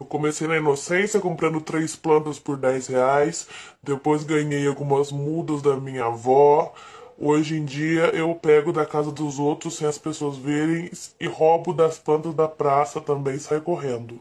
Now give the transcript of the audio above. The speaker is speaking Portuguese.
Eu comecei na inocência comprando três plantas por 10 reais, depois ganhei algumas mudas da minha avó. Hoje em dia eu pego da casa dos outros sem as pessoas verem e roubo das plantas da praça também sai correndo.